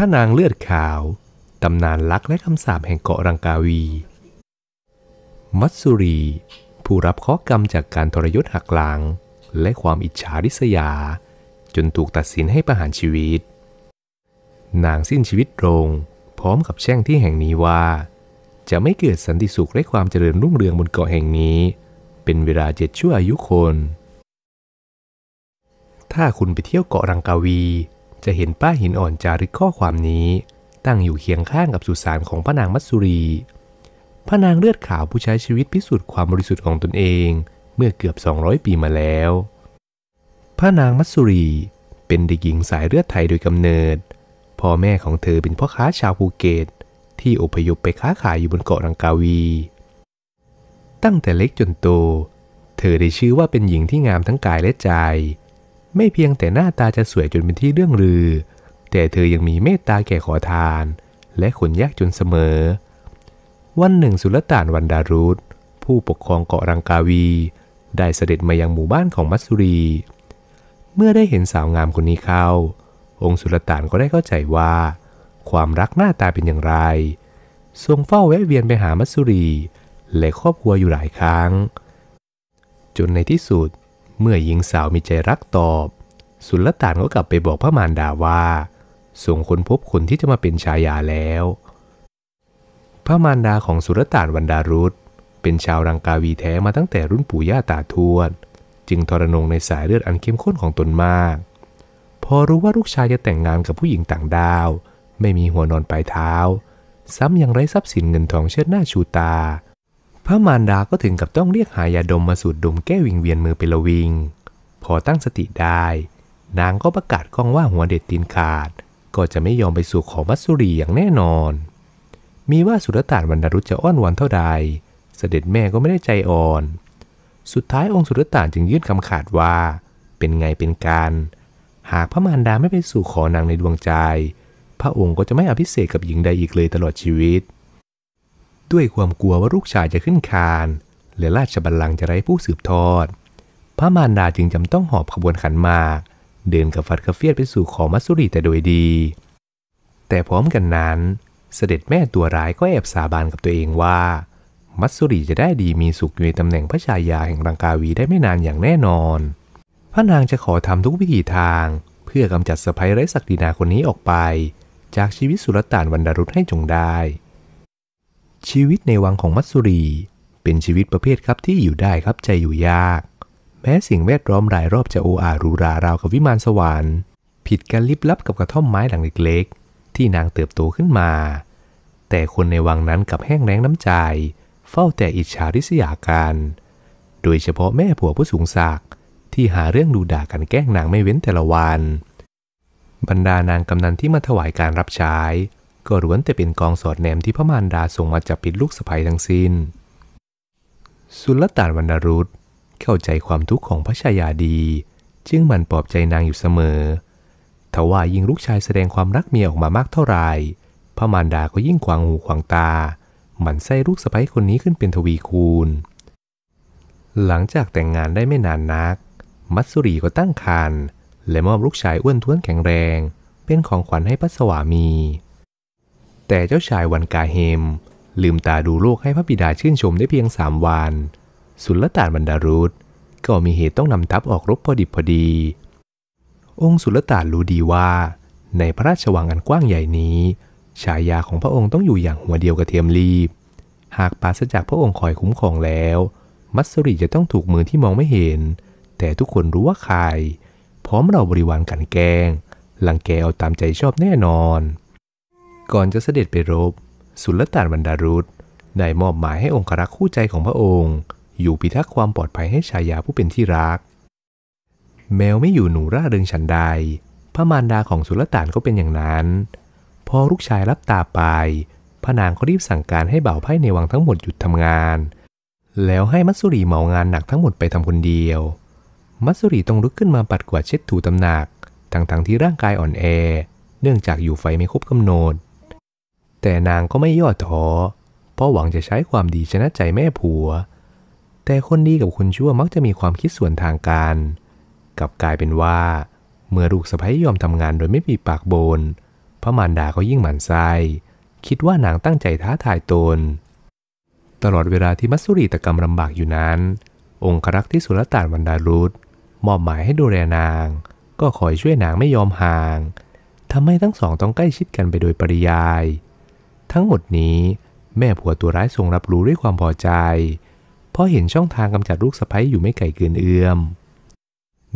พระนางเลือดขาว ตำนานลักและคำสาปแห่งเกาะรังกาวี มัตสุรี ผู้รับข้อกรรมจากการทรยศหักหลัง และความอิจฉาริษยา จนถูกตัดสินให้ประหารชีวิต นางสิ้นชีวิตลงพร้อมกับแช่งที่แห่งนี้ว่า จะไม่เกิดสันติสุขและความเจริญรุ่งเรืองบนเกาะแห่งนี้ เป็นเวลาเจ็ดชั่วอายุคน ถ้าคุณไปเที่ยวเกาะรังกาวีจะเห็นป้าหินอ่อนจารึกข้อความนี้ตั้งอยู่เคียงข้างกับสุสานของพระนางมัตสุรีพระนางเลือดขาวผู้ใช้ชีวิตพิสูจน์ความบริสุทธิ์ของตนเองเมื่อเกือบ 200 ปีมาแล้วพระนางมัตสุรีเป็นเด็กหญิงสายเลือดไทยโดยกำเนิดพ่อแม่ของเธอเป็นพ่อค้าชาวภูเก็ตที่อพยพไปค้าขายอยู่บนเกาะรังกาวี ตั้งแต่เล็กจนโต เธอได้ชื่อว่าเป็นหญิงที่งามทั้งกายและใจไม่เพียงแต่หน้าตาจะสวยจนเป็นที่เรื่องรือ แต่เธอยังมีเมตตาแก่ขอทาน และคนยากจนเสมอ วันหนึ่งสุลต่านวันดารุธผู้ปกครองเกาะรังกาวี ได้เสด็จมายังหมู่บ้านของมัสสุรี เมื่อได้เห็นสาวงามคนนี้เข้า องค์สุลต่านก็ได้เข้าใจว่า ความรักหน้าตาเป็นอย่างไร ทรงเฝ้าแวะเวียนไปหามัสุรี และครอบครัวอยู่หลายครั้งจนในที่สุดเมื่อหญิงสาวมีใจรักตอบ สุลต่านก็กลับไปบอกพระมารดาว่า ส่งคนพบคนที่จะมาเป็นชายาแล้ว พระมารดาของสุลต่านวันดารุธเป็นชาวรังกาวีแท้มาตั้งแต่รุ่นปู่ย่าตาทวดจึงทรนงในสายเลือดอันเข้มข้นของตนมาก พอรู้ว่าลูกชายจะแต่งงานกับผู้หญิงต่างดาว ไม่มีหัวนอนปลายเท้า ซ้ำยังไร้ทรัพย์สินเงินทองเชิดหน้าชูตาพระมารดาก็ถึงกับต้องเรียกหายาดมมาสูดดมแก้วิงเวียนมือเปละวิง พอตั้งสติได้ นางก็ประกาศกล้องว่าหัวเด็ดตีนขาด ก็จะไม่ยอมไปสู่ขอมัสสุรีอย่างแน่นอน มีว่าสุรตานวรรณรุจจะอ้อนวอนเท่าใด เสด็จแม่ก็ไม่ได้ใจอ่อน สุดท้ายองค์สุรตานจึงยื่นคำขาดว่า เป็นไงเป็นการ หากพระมารดาไม่ไปสู่ขอนางในดวงใจ พระองค์ก็จะไม่อภิเษกกับหญิงใดอีกเลยตลอดชีวิตด้วยความกลัวว่าลูกชายจะขึ้นคานหรือราชบัลลังก์จะไร้ผู้สืบทอด พระมารดาจึงจำต้องหอบขบวนขันมาก เดินกับฟัดกระเฟียดไปสู่ของมัสสุรีแต่โดยดี แต่พร้อมกันนั้น เสด็จแม่ตัวร้ายก็แอบสาบานกับตัวเองว่า มัสสุรีจะได้ดีมีสุขอยู่ในตำแหน่งพระชายาแห่งรังกาวีได้ไม่นานอย่างแน่นอน พระนางจะขอทำทุกวิถีทาง เพื่อกำจัดสะพายไร้ศักดินาคนนี้ออกไป จากชีวิตสุลต่านวันดารุษให้จงได้ชีวิตในวังของมัตสุรีเป็นชีวิตประเภทครับที่อยู่ได้ครับใจอยู่ยาก แม้สิ่งแวดล้อมรายรอบจะโออารูราราวกับวิมานสวรรค์ ผิดกันลิบลับกับกระท่อมไม้หลังเล็กๆ ที่นางเติบโตขึ้นมา แต่คนในวังนั้นกับแห้งแรงน้ำใจ เฝ้าแต่อิจฉาริษยากัน โดยเฉพาะแม่ผัวผู้สูงศักดิ์ที่หาเรื่องดูด่ากันแกล้งนางไม่เว้นแต่ละวัน บรรดานางกำนันที่มาถวายการรับใช้ก็ล้วนแต่เป็นกองสอดแนมที่พระมารดาส่งมาจับผิดลูกสะใภ้ทั้งสิน้น สุลต่านวรรณรุตเข้าใจความทุกข์ของพระชายาดี จึงมันปลอบใจนางอยู่เสมอ ทว่ายิ่งลูกชายแสดงความรักเมียออกมามากเท่าไหร่พระมารดาก็ยิ่งขวางหูขวางตาหมันไส้ลูกสะใภ้คนนี้ขึ้นเป็นทวีคูณ หลังจากแต่งงานได้ไม่นานนัก มัตสุรีก็ตั้งครรภ์และมอบลูกชายอ้วนท้วนแข็งแรง เป็นของขวัญให้พระสวามีแต่เจ้าชายวันกาเฮม ลืมตาดูโลกให้พระบิดาชื่นชมได้เพียงสามวานสุลต่านบรรดารุษก็มีเหตุต้องนำทัพออกรบพอดิบพอดี องค์สุลต่านรู้ดีว่า ในพระราชวังอันกว้างใหญ่นี้ฉายาของพระองค์ต้องอยู่อย่างหัวเดียวกับเทียมรีบ หากปราศจากพระองค์คอยคุ้มครองแล้ว มัสริจะต้องถูกมือที่มองไม่เห็น แต่ทุกคนรู้ว่าใคร พร้อมเราบริวารกันแกงลังแกเอาตามใจชอบแน่นอนก่อนจะเสด็จไปรบ สุลต่านบรรดารุษได้มอบหมายให้องครักษ์คู่ใจของพระองค์ อยู่พิทักษ์ความปลอดภัยให้ชายาผู้เป็นที่รัก แมวไม่อยู่หนูร่าเริงฉันใด พระมารดาของสุลต่านก็เป็นอย่างนั้น พอลูกชายรับตาไป พระนางก็รีบสั่งการให้บ่าวไพ่ในวังทั้งหมดหยุดทำงาน แล้วให้มัสสุรีเหมางานหนักทั้งหมดไปทำคนเดียว มัสสุรีต้องลุกขึ้นมาปัดกวาดเช็ดถูตำหนักทั้งๆทที่ร่างกายอ่อนแอ เนื่องจากอยู่ไฟไม่ครบกำหนดแต่นางก็ไม่ย่อท้อ เพราะหวังจะใช้ความดีชนะใจแม่ผัว แต่คนดีกับคนชั่วมักจะมีความคิดส่วนทางการกลับกลายเป็นว่าเมื่อลูกสะพ้ยยอมทำงานโดยไม่ปีปากโบน พระมารดาก็ยิ่งหมั่นไส้ คิดว่านางตั้งใจท้าทายตน ตลอดเวลาที่มัสสุริตกรรมลำบากอยู่นั้น องครักษ์ที่สุลต่านวันดารุธมอบหมายให้ดูแลนาง ก็คอยช่วยนางไม่ยอมห่างทำให้ทั้งสองต้องใกล้ชิดกันไปโดยปริยายทั้งหมดนี้แม่ผัวตัวร้ายทรงรับรู้ด้วยความพอใจ เพราะเห็นช่องทางกำจัดลูกสะพ้ยอยู่ไม่ไกลเกินเอื้อม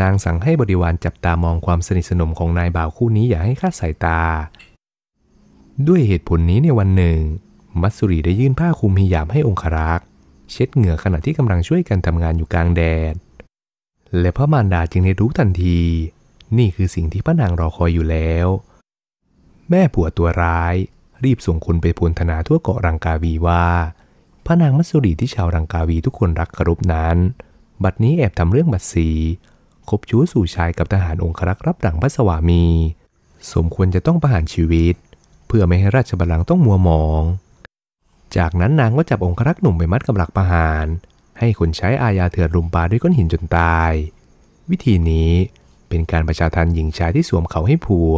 นางสั่งให้บริวารจับตามองความสนิทสนมของนายบ่าวคู่นี้อย่าให้คาดสายตา ด้วยเหตุผลนี้ในวันหนึ่ง มัตสุรีได้ยื่นผ้าคลุมหิยามให้องครักษ์เช็ดเหงื่อขณะที่กำลังช่วยกันทำงานอยู่กลางแดด และพระมารดาจึงได้รู้ทันที นี่คือสิ่งที่พระนางรอคอยอยู่แล้ว แม่ผัวตัวร้ายรีบส่งคนไปพูนธนาทั่วเกาะรังกาวีว่าพระนางมัสสุรีที่ชาวรังกาวีทุกคนรักเคารพนั้นบัดนี้แอบทำเรื่องบัตรสีคบชู้สู่ชายกับทหารองครักษ์รับหลังพระสวามี สมควรจะต้องประหารชีวิต เพื่อไม่ให้ราชบัลลังก์ต้องมัวหมอง จากนั้นนางก็จับองครักษ์หนุ่มไปมัดกับหลักประหารให้คนใช้อายาเถื่อนรุมปาด้วยก้อนหินจนตาย วิธีนี้เป็นการประชาทันหญิงชายที่สวมเขาให้ผัว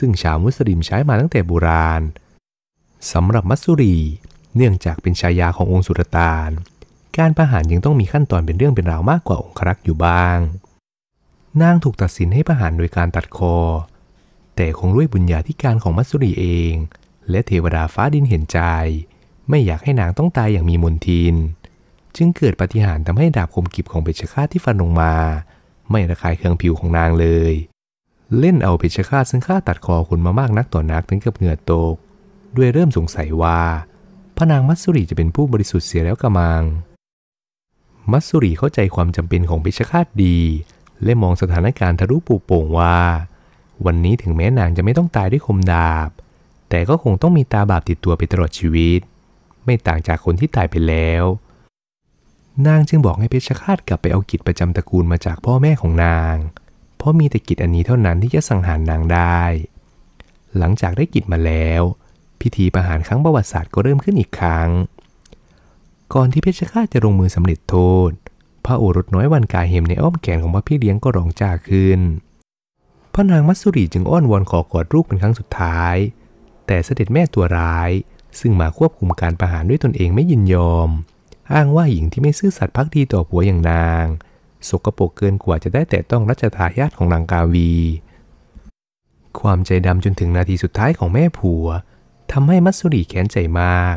ซึ่งชาวมุสลิมใช้มาตั้งแต่โบราณสำหรับมัสซุรีเนื่องจากเป็นชายาขององค์สุลต่านการประหารยังต้องมีขั้นตอนเป็นเรื่องเป็นราวมากกว่าองครักษ์อยู่บ้าง นางถูกตัดสินให้ประหารโดยการตัดคอ แต่คงด้วยบุญญาธิการของมัสซุรีเอง และเทวดาฟ้าดินเห็นใจ ไม่อยากให้นางต้องตายอย่างมีมนทินจึงเกิดปฏิหารทำให้ดาบคมกิบของเบชคาที่ฟันลงมา ไม่ระคายเคืองผิวของนางเลยเล่นเอาเพชฌฆาตซึ่งฆ่าตัดคอคนมามากนักต่อนักถึงกับเหงื่อตกด้วยเริ่มสงสัยว่าพระนางมัตสุรีจะเป็นผู้บริสุทธิ์เสียแล้วกระมัง มัตสุรีเข้าใจความจำเป็นของเพชฌฆาตดี และมองสถานการณ์ทะลุปูโป่งว่า วันนี้ถึงแม้นางจะไม่ต้องตายด้วยคมดาบ แต่ก็คงต้องมีตาบาปติดตัวไปตลอดชีวิต ไม่ต่างจากคนที่ตายไปแล้ว นางจึงบอกให้เพชฌฆาตกลับไปเอากิจประจำตระกูลมาจากพ่อแม่ของนางพราะมีแต่กิจอันนี้เท่านั้นที่จะสังหารนางได้ หลังจากได้กิจมาแล้ว พิธีประหารครั้งประวัติศาสตร์ก็เริ่มขึ้นอีกครั้ง ก่อนที่เพชฌฆาตจะลงมือสำเร็จโทษ พระโอรสน้อยวันกาเหมในอ้อมแขนของพระพี่เลี้ยงก็ร้องจ้าขึ้น พระนางมัตสุรีจึงอ้อนวอนขอกอดลูกเป็นครั้งสุดท้าย แต่เสด็จแม่ตัวร้าย ซึ่งมาควบคุมการประหารด้วยตนเองไม่ยินยอม อ้างว่าหญิงที่ไม่ซื่อสัตย์พักดีต่อผัวอย่างนางสกปรกเกินกว่าจะได้แต่ต้องรัชทายาทของนางกาวี ความใจดำจนถึงนาทีสุดท้ายของแม่ผัวทำให้มัตสุรีแค้นใจมาก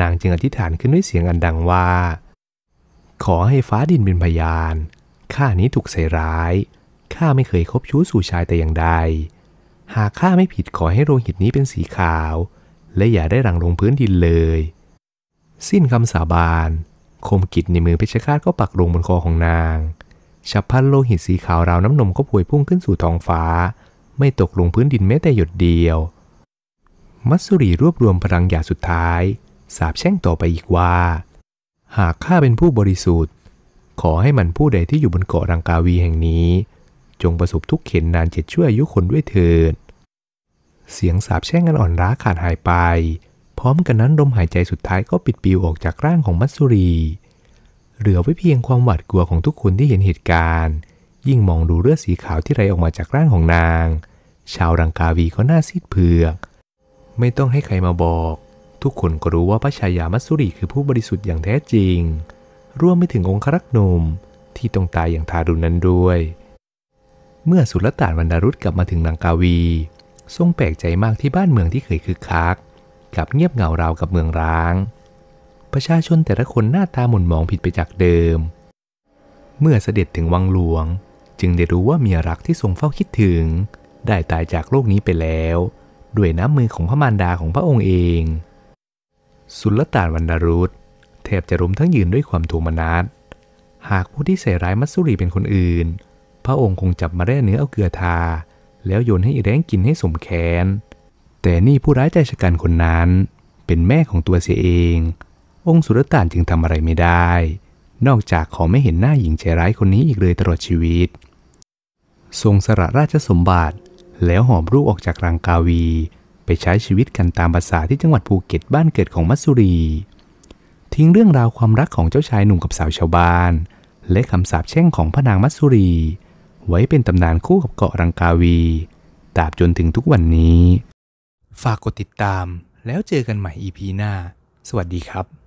นางจึงอธิษฐานขึ้นด้วยเสียงอันดังว่า ขอให้ฟ้าดินเป็นพยานข้านี้ถูกใส่ร้ายข้าไม่เคยคบชู้สู่ชายแต่อย่างใด หากข้าไม่ผิดขอให้โรงหิตนี้เป็นสีขาว และอย่าได้รังลงพื้นดินเลย สิ้นคำสาบานคมกิจในมือเพชฌฆาตก็ปักลงบนคอของนาง ฉับพลันโลหิตสีขาวราวน้ำนมก็พวยพุ่งขึ้นสู่ท้องฟ้า ไม่ตกลงพื้นดินแม้แต่หยดเดียว มัสสุรีรวบรวมพลังหยาสุดท้าย สาบแช่งต่อไปอีกว่า หากข้าเป็นผู้บริสุทธิ์ ขอให้มันผู้ใดที่อยู่บนเกาะรังกาวีแห่งนี้ จงประสบทุกข์เข็นนานเจ็ดชั่วอายุคนด้วยเถิด เสียงสาบแช่งอันอ่อนร้าขาดหายไปพร้อมกันนั้นลมหายใจสุดท้ายก็ปิดปิวออกจากร่างของมัตสุรี เหลือไว้เพียงความหวาดกลัวของทุกคนที่เห็นเหตุการณ์ ยิ่งมองดูเลือดสีขาวที่ไหลออกมาจากร่างของนาง ชาวรังกาวีก็หน้าซีดเผือก ไม่ต้องให้ใครมาบอก ทุกคนก็รู้ว่าพระชายามัตสุรีคือผู้บริสุทธิ์อย่างแท้จริงร่วมไปถึงองครักษ์หนุ่มที่ต้องตายอย่างทารุณนั้นด้วย เมื่อสุลต่านวรรารุษกลับมาถึงรังกาวี ทรงแปลกใจมากที่บ้านเมืองที่เคยคึกคักกลับเงียบเหงาราวกับเมืองร้าง ประชาชนแต่ละคนหน้าตาหม่นหมองผิดไปจากเดิม เมื่อเสด็จถึงวังหลวง จึงได้รู้ว่าเมียรักที่ทรงเฝ้าคิดถึง ได้ตายจากโลกนี้ไปแล้ว ด้วยน้ำมือของพระมารดาของพระองค์เอง สุลต่านวันดารุธแทบจะรุมทั้งยืนด้วยความโูมนัสหากผู้ที่ใส่ร้ายมัสสุรีเป็นคนอื่น พระองค์คงจับมาแร่เนื้อเอาเกลือทา แล้วโยนให้อีแรงกินให้สมแขนแต่นี่ผู้ร้ายใจชะกันคนนั้น เป็นแม่ของตัวเสียเอง องค์สุรต่านจึงทำอะไรไม่ได้ นอกจากขอไม่เห็นหน้าหญิงใจร้ายคนนี้อีกเลยตลอดชีวิต ทรงสละราชสมบัติ แล้วหอบลูกออกจากรังกาวี ไปใช้ชีวิตกันตามภาษาที่จังหวัดภูเก็ตบ้านเกิดของมัสสุรี ทิ้งเรื่องราวความรักของเจ้าชายหนุ่มกับสาวชาวบ้านและคำสาปแช่งของพระนางมัสุรี ไว้เป็นตำนานคู่กับเกาะรังกาวีตราบจนถึงทุกวันนี้ฝากกดติดตามแล้วเจอกันใหม่ EP หน้า สวัสดีครับ